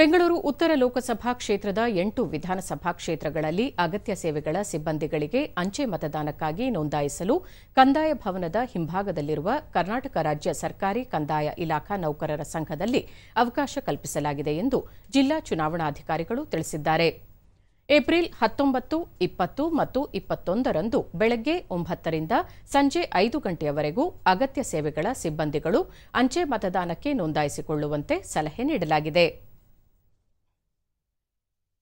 ಬೆಂಗಳೂರು ಉತ್ತರ ಲೋಕಸಭಾ ಕ್ಷೇತ್ರದ ಎಂಟು ವಿಧಾನಸಭಾ ಕ್ಷೇತ್ರಗಳಲ್ಲಿ ಅಗತ್ಯ ಸೇವೆಗಳ ಸಿಬ್ಬಂದಿಗಳಿಗೆ ಅಂಚೆ ಮತದಾನಕ್ಕಾಗಿ ನೋಂದಾಯಿಸಲು ಕಂದಾಯ ಭವನದ ಹಿಂಭಾಗದಲ್ಲಿರುವ ಕರ್ನಾಟಕ ರಾಜ್ಯ ಸರ್ಕಾರಿ ಕಂದಾಯ ಇಲಾಖಾ ನೌಕರರ ಸಂಘದಲ್ಲಿ ಅವಕಾಶ ಕಲ್ಪಿಸಲಾಗಿದೆ ಎಂದು ಜಿಲ್ಲಾ ಚುನಾವಣಾಧಿಕಾರಿಗಳು ತಿಳಿಸಿದ್ದಾರೆ ಏಪ್ರಿಲ್ ಹತ್ತೊಂಬತ್ತು ಇಪ್ಪತ್ತು ಮತ್ತು ಇಪ್ಪತ್ತೊಂದರಂದು ಬೆಳಗ್ಗೆ ಒಂಬತ್ತರಿಂದ ಸಂಜೆ ಐದು ಗಂಟೆಯವರೆಗೂ ಅಗತ್ಯ ಸೇವೆಗಳ ಸಿಬ್ಬಂದಿಗಳು ಅಂಚೆ ಮತದಾನಕ್ಕೆ ನೋಂದಾಯಿಸಿಕೊಳ್ಳುವಂತೆ ಸಲಹೆ ನೀಡಲಾಗಿದೆ